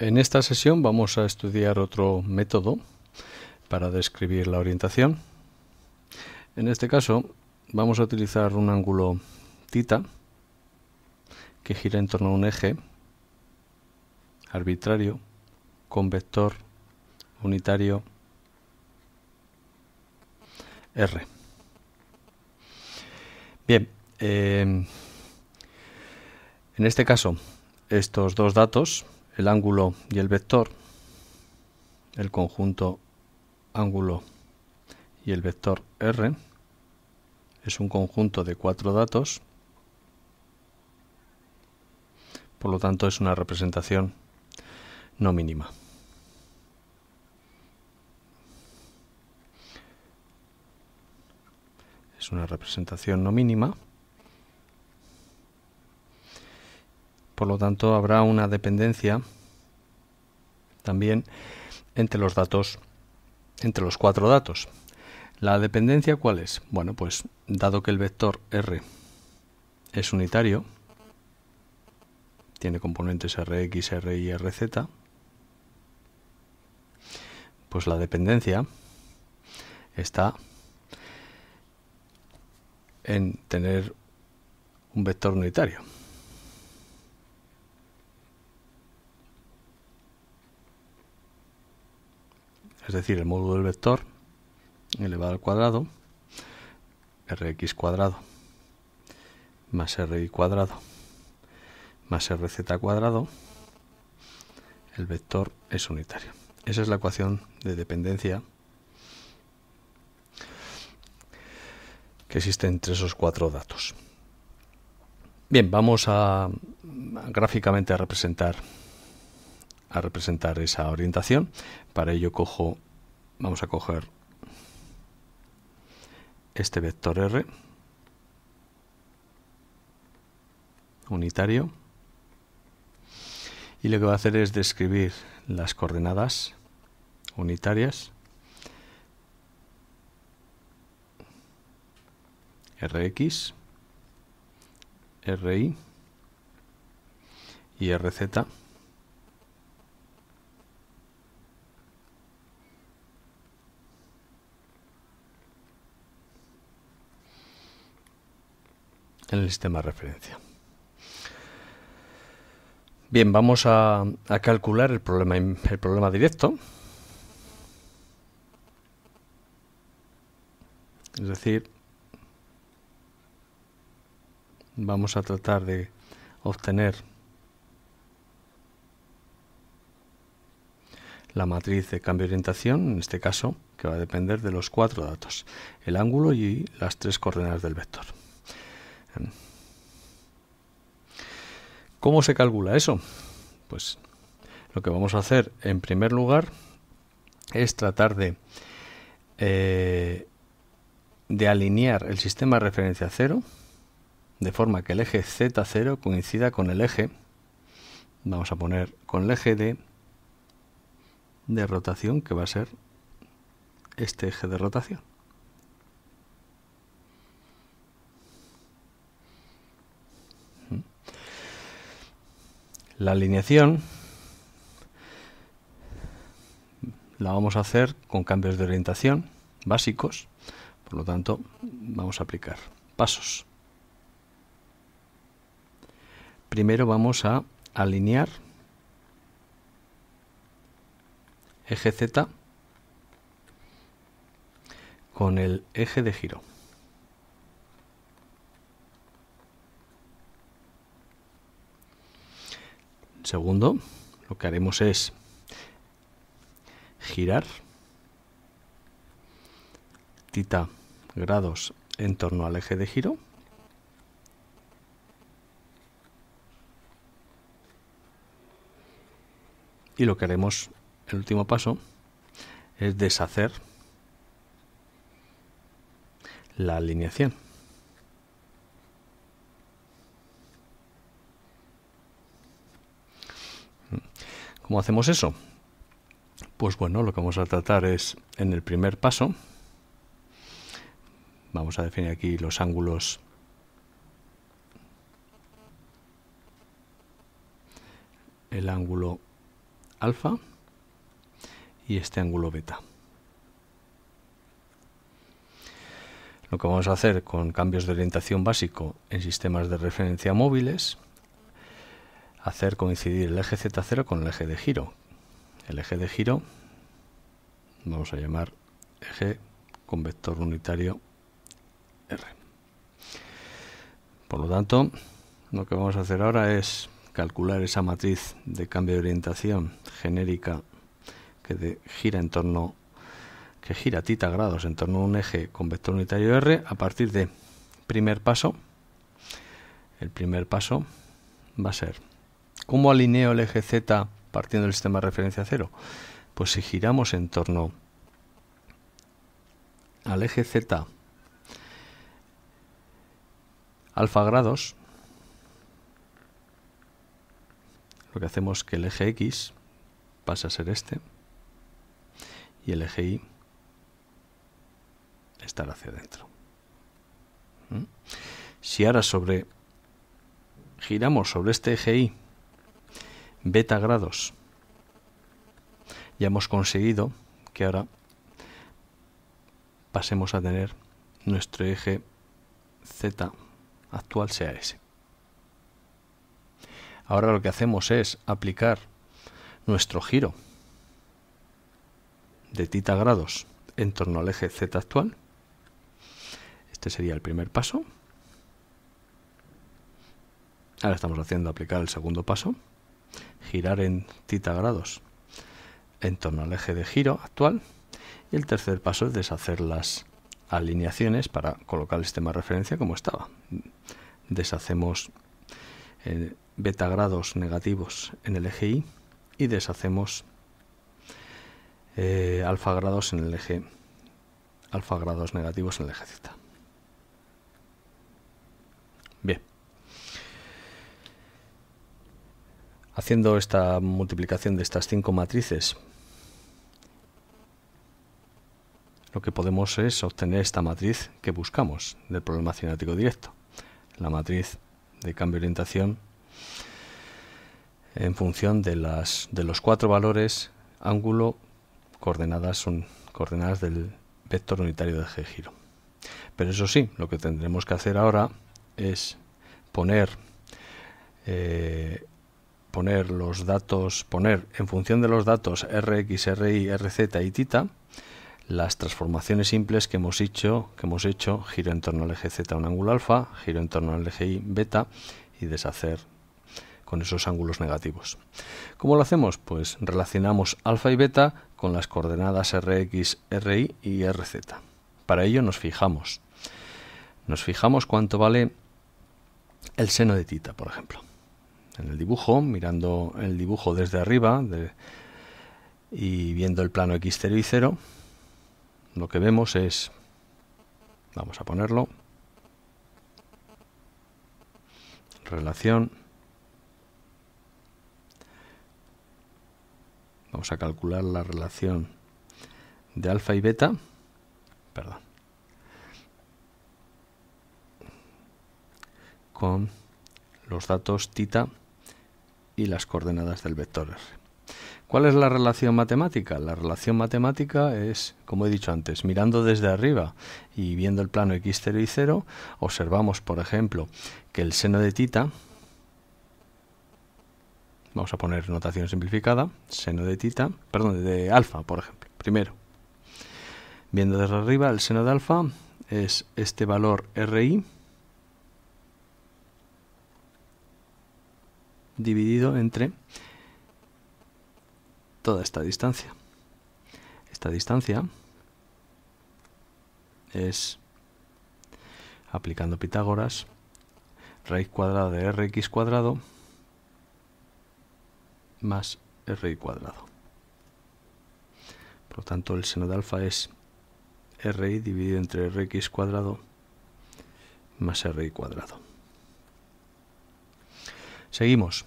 En esta sesión vamos a estudiar otro método para describir la orientación. En este caso vamos a utilizar un ángulo tita que gira en torno a un eje arbitrario con vector unitario R. Bien, eh, en este caso estos dos datos el ángulo y el vector, el conjunto ángulo y el vector R es un conjunto de cuatro datos, por lo tanto es una representación no mínima. Es una representación no mínima. Por lo tanto, habrá una dependencia también entre los datos, entre los cuatro datos. ¿La dependencia cuál es? Bueno, pues dado que el vector R es unitario, tiene componentes Rx, R y Rz, pues la dependencia está en tener un vector unitario. es decir, el módulo del vector elevado al cuadrado, rx cuadrado más ry cuadrado más rz cuadrado, el vector es unitario. Esa es la ecuación de dependencia que existe entre esos cuatro datos. Bien, vamos a, a gráficamente a representar a representar esa orientación. Para ello cojo, vamos a coger este vector R unitario y lo que va a hacer es describir las coordenadas unitarias Rx, Ri y Rz en el sistema de referencia. Bien, vamos a, calcular el problema, el problema directo. Es decir, vamos a tratar de obtener la matriz de cambio de orientación, en este caso, que va a depender de los cuatro datos, el ángulo y las tres coordenadas del vector. Em. ¿Cómo se calcula eso? Pues lo que vamos a hacer en primer lugar es tratar de, eh, de alinear el sistema de referencia cero de forma que el eje Z0 coincida con el eje, vamos a poner con el eje de, de rotación que va a ser este eje de rotación. La alineación la vamos a hacer con cambios de orientación básicos, por lo tanto vamos a aplicar pasos. Primero vamos a alinear eje Z con el eje de giro. Segundo, lo que haremos es girar tita grados en torno al eje de giro. Y lo que haremos, el último paso, es deshacer la alineación. ¿Cómo hacemos eso? Pues bueno, lo que vamos a tratar es en el primer paso, vamos a definir aquí los ángulos el ángulo alfa y este ángulo beta. Lo que vamos a hacer con cambios de orientación básico en sistemas de referencia móviles hacer coincidir el eje Z0 con el eje de giro. El eje de giro vamos a llamar eje con vector unitario R. Por lo tanto, lo que vamos a hacer ahora es calcular esa matriz de cambio de orientación genérica que gira en torno que gira tita grados en torno a un eje con vector unitario R a partir de primer paso. El primer paso va a ser ¿Cómo alineo el eje Z partiendo del sistema de referencia cero? Pues si giramos en torno al eje Z alfa grados, lo que hacemos es que el eje X pasa a ser este y el eje Y estar hacia adentro. ¿Mm? Si ahora sobre giramos sobre este eje Y beta grados. Ya hemos conseguido que ahora pasemos a tener nuestro eje Z actual sea ese. Ahora lo que hacemos es aplicar nuestro giro de tita grados en torno al eje Z actual. Este sería el primer paso. Ahora estamos haciendo aplicar el segundo paso girar en tita grados en torno al eje de giro actual y el tercer paso es deshacer las alineaciones para colocar el sistema de referencia como estaba. Deshacemos eh, beta grados negativos en el eje Y y deshacemos eh, alfa grados en el eje alfa grados negativos en el eje Z. haciendo esta multiplicación de estas cinco matrices, lo que podemos es obtener esta matriz que buscamos del problema cinético directo, la matriz de cambio de orientación en función de, las, de los cuatro valores ángulo, coordenadas coordenadas del vector unitario de eje giro. Pero eso sí, lo que tendremos que hacer ahora es poner eh, poner los datos, poner en función de los datos RX, RY, RZ y tita, las transformaciones simples que hemos hecho, que hemos hecho, giro en torno al eje Z un ángulo alfa, giro en torno al eje Y beta y deshacer con esos ángulos negativos. ¿Cómo lo hacemos? Pues relacionamos alfa y beta con las coordenadas Rx, Ri y Rz. Para ello nos fijamos. Nos fijamos cuánto vale el seno de tita, por ejemplo en el dibujo, mirando el dibujo desde arriba y viendo el plano x0 y 0, lo que vemos es, vamos a ponerlo, relación, vamos a calcular la relación de alfa y beta, perdón, con los datos tita y las coordenadas del vector r. ¿Cuál es la relación matemática? La relación matemática es, como he dicho antes, mirando desde arriba y viendo el plano x0 y 0, observamos, por ejemplo, que el seno de tita, vamos a poner notación simplificada, seno de tita, perdón, de alfa, por ejemplo, primero. Viendo desde arriba, el seno de alfa es este valor RI, dividido entre toda esta distancia. Esta distancia es, aplicando Pitágoras, raíz cuadrada de rx cuadrado más ri cuadrado. Por lo tanto, el seno de alfa es ri dividido entre rx cuadrado más ri cuadrado. Seguimos.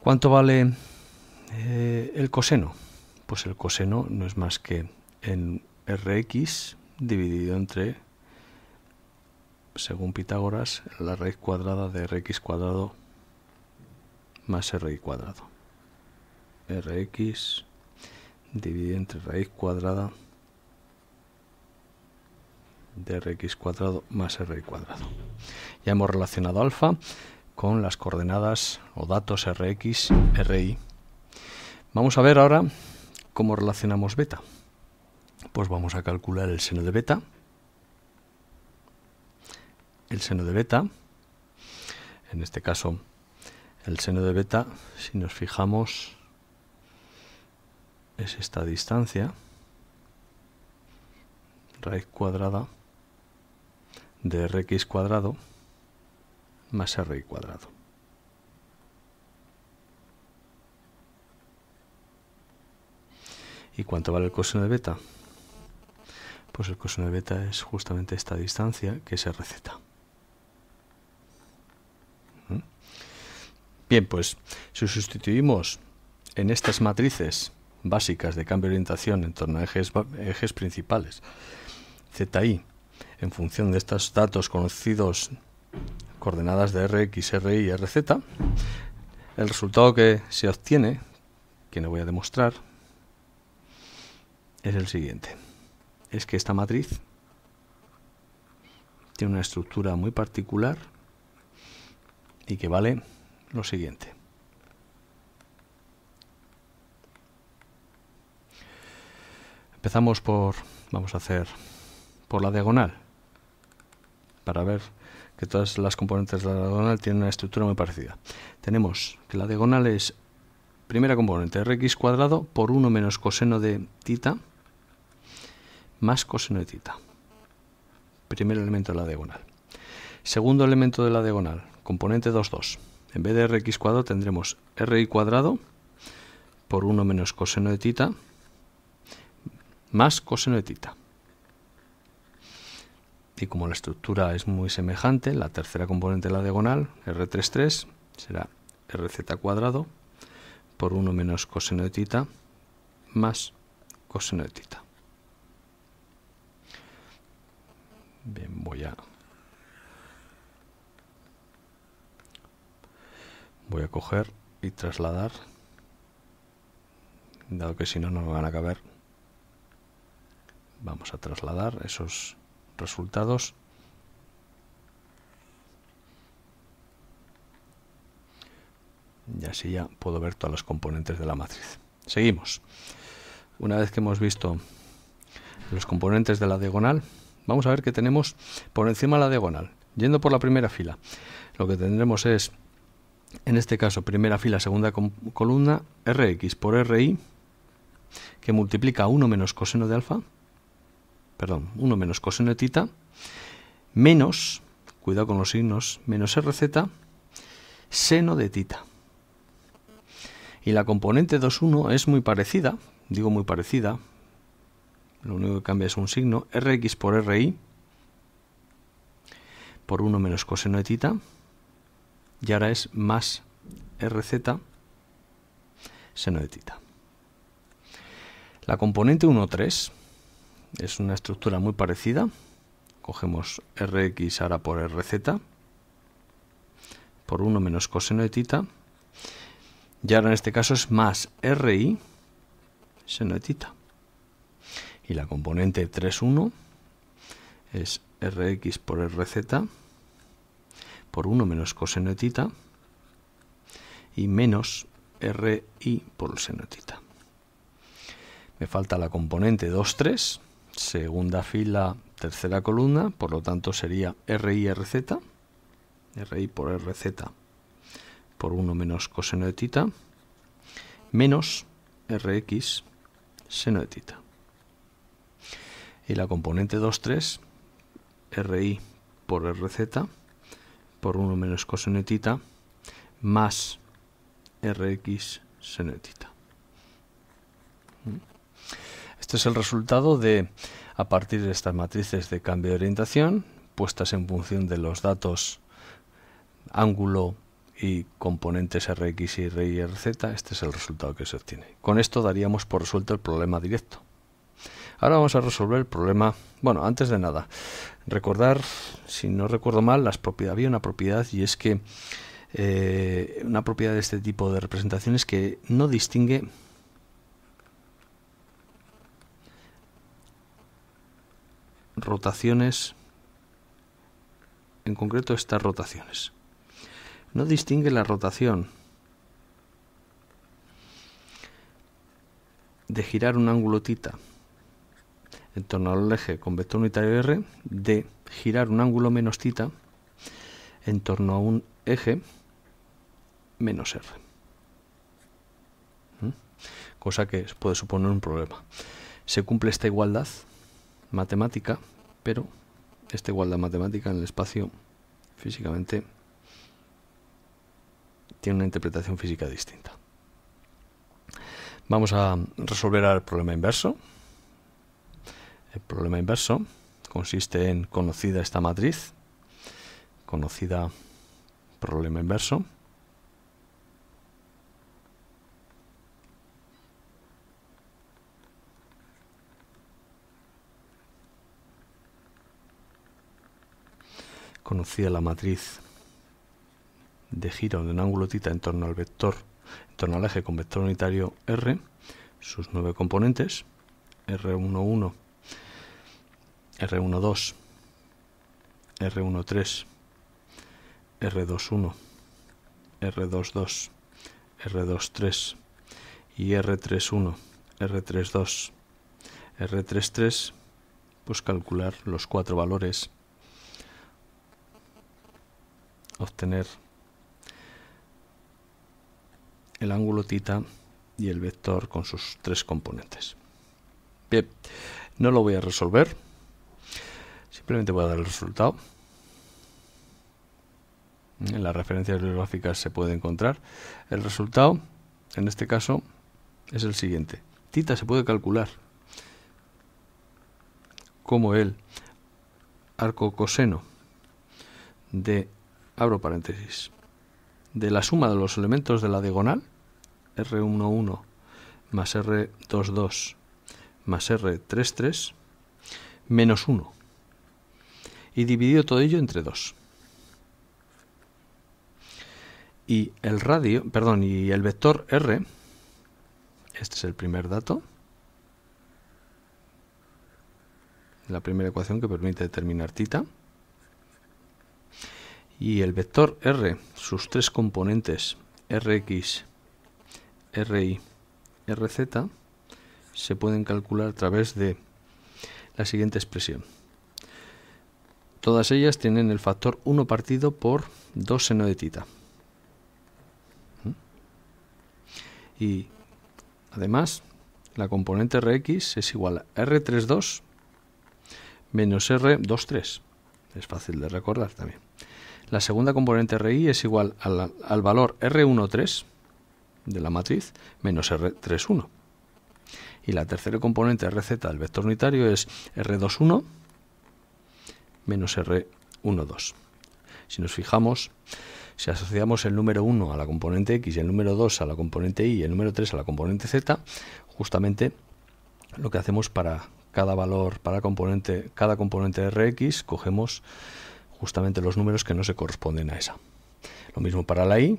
¿Cuánto vale eh, el coseno? Pues el coseno no es más que en Rx dividido entre, según Pitágoras, la raíz cuadrada de Rx cuadrado más Ry cuadrado. Rx dividido entre raíz cuadrada de Rx cuadrado más R cuadrado. Ya hemos relacionado alfa con las coordenadas o datos RX, ry. Vamos a ver ahora cómo relacionamos beta. Pues vamos a calcular el seno de beta. El seno de beta, en este caso, el seno de beta, si nos fijamos, es esta distancia, raíz cuadrada de rx cuadrado, más r cuadrado. ¿Y cuánto vale el coseno de beta? Pues el coseno de beta es justamente esta distancia que es rz. ¿Mm? Bien, pues si sustituimos en estas matrices básicas de cambio de orientación en torno a ejes, ejes principales, ZI, en función de estos datos conocidos coordenadas de R, X, R y RZ. El resultado que se obtiene, que no voy a demostrar, es el siguiente. Es que esta matriz tiene una estructura muy particular y que vale lo siguiente. Empezamos por, vamos a hacer por la diagonal para ver todas las componentes de la diagonal tienen una estructura muy parecida. Tenemos que la diagonal es primera componente rx cuadrado por 1 menos coseno de tita más coseno de tita. Primer elemento de la diagonal. Segundo elemento de la diagonal, componente 2, 2. En vez de rx cuadrado tendremos ri cuadrado por 1 menos coseno de tita más coseno de tita y como la estructura es muy semejante, la tercera componente de la diagonal, R33, será RZ cuadrado por 1 menos coseno de tita más coseno de tita. Bien, voy a... Voy a coger y trasladar, dado que si no, no me van a caber. Vamos a trasladar esos resultados. Y así ya puedo ver todas las componentes de la matriz. Seguimos. Una vez que hemos visto los componentes de la diagonal, vamos a ver que tenemos por encima de la diagonal, yendo por la primera fila. Lo que tendremos es, en este caso, primera fila, segunda columna, Rx por Ri, que multiplica 1 menos coseno de alfa, perdón, 1 menos coseno de tita, menos, cuidado con los signos, menos RZ, seno de tita. Y la componente 2,1 es muy parecida, digo muy parecida, lo único que cambia es un signo, Rx por Ri, por 1 menos coseno de tita, y ahora es más Rz, seno de tita. La componente 1,3 es una estructura muy parecida. Cogemos Rx ahora por Rz por 1 menos coseno de tita. Y ahora en este caso es más Ri seno de tita. Y la componente 3, 1 es Rx por Rz por 1 menos coseno de tita y menos Ri por seno de tita. Me falta la componente 2, 3 segunda fila, tercera columna, por lo tanto sería RIRZ, RI por RZ por 1 menos coseno de tita, menos RX seno de tita. Y la componente 2, 3, RI por RZ por 1 menos coseno de tita, más RX seno de tita. Este es el resultado de, a partir de estas matrices de cambio de orientación, puestas en función de los datos ángulo y componentes RX y Rz, este es el resultado que se obtiene. Con esto daríamos por resuelto el problema directo. Ahora vamos a resolver el problema, bueno, antes de nada, recordar, si no recuerdo mal, las propiedades, había una propiedad y es que eh, una propiedad de este tipo de representaciones que no distingue rotaciones, en concreto estas rotaciones. No distingue la rotación de girar un ángulo tita en torno al eje con vector unitario R, de girar un ángulo menos tita en torno a un eje menos R. ¿Mm? Cosa que puede suponer un problema. Se cumple esta igualdad matemática, pero esta igualdad matemática en el espacio físicamente tiene una interpretación física distinta. Vamos a resolver el problema inverso. El problema inverso consiste en conocida esta matriz, conocida problema inverso, Conocía la matriz de giro de un ángulo tita en torno al vector, en torno al eje con vector unitario R, sus nueve componentes, R11, R12, R13, R21, R22, R23 y R31, R32, R33, pues calcular los cuatro valores obtener el ángulo tita y el vector con sus tres componentes. Bien, no lo voy a resolver, simplemente voy a dar el resultado. En las referencias bibliográficas se puede encontrar. El resultado, en este caso, es el siguiente. Tita se puede calcular como el arco coseno de abro paréntesis, de la suma de los elementos de la diagonal, R11 más R22 más R33, menos 1. Y dividido todo ello entre 2. Y el radio, perdón, y el vector R, este es el primer dato, la primera ecuación que permite determinar tita, y el vector R, sus tres componentes Rx, ry, Rz, se pueden calcular a través de la siguiente expresión. Todas ellas tienen el factor 1 partido por 2 seno de tita. ¿Mm? Y además, la componente Rx es igual a R32 menos R23. Es fácil de recordar también la segunda componente RI es igual al, valor R13 de la matriz menos R31. Y la tercera componente RZ del vector unitario es R21 menos R12. Si nos fijamos, si asociamos el número 1 a la componente X y el número 2 a la componente Y y el número 3 a la componente Z, justamente lo que hacemos para cada valor, para componente, cada componente RX, cogemos justamente los números que no se corresponden a esa. Lo mismo para la i,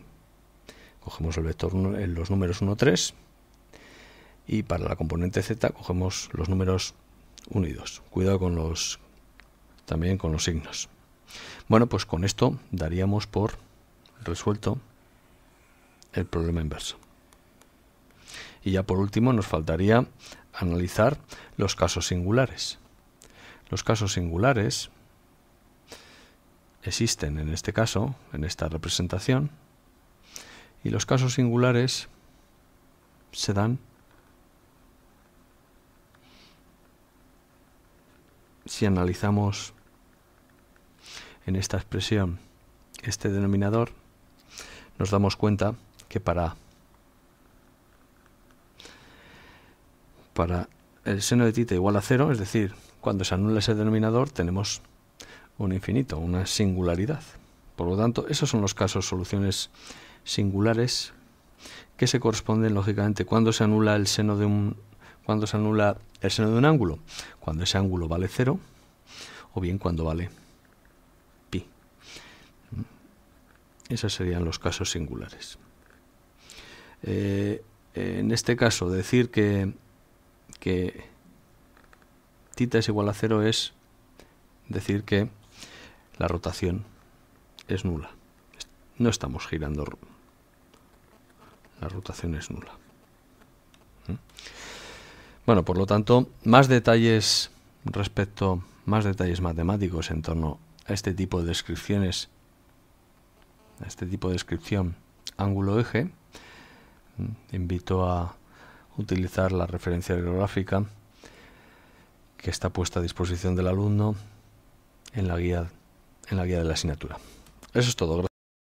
cogemos el vector eh, los números 1, 3 y para la componente z cogemos los números 1 y 2. Cuidado con los también con los signos. Bueno, pues con esto daríamos por resuelto el problema inverso. Y ya por último nos faltaría analizar los casos singulares. Los casos singulares existen en este caso, en esta representación, y los casos singulares se dan si analizamos en esta expresión este denominador, nos damos cuenta que para, para el seno de t igual a cero, es decir, cuando se anula ese denominador tenemos un infinito, una singularidad. Por lo tanto, esos son los casos, soluciones singulares que se corresponden lógicamente cuando se anula el seno de un cuando se anula el seno de un ángulo, cuando ese ángulo vale cero o bien cuando vale pi. Esos serían los casos singulares. Eh, en este caso, decir que, que tita es igual a cero es decir que la rotación es nula. No estamos girando. La rotación es nula. ¿Mm? Bueno, por lo tanto, más detalles respecto, más detalles matemáticos en torno a este tipo de descripciones, a este tipo de descripción ángulo eje. Invito a utilizar la referencia geográfica que está puesta a disposición del alumno en la guía en la guía de la asignatura. Eso es todo.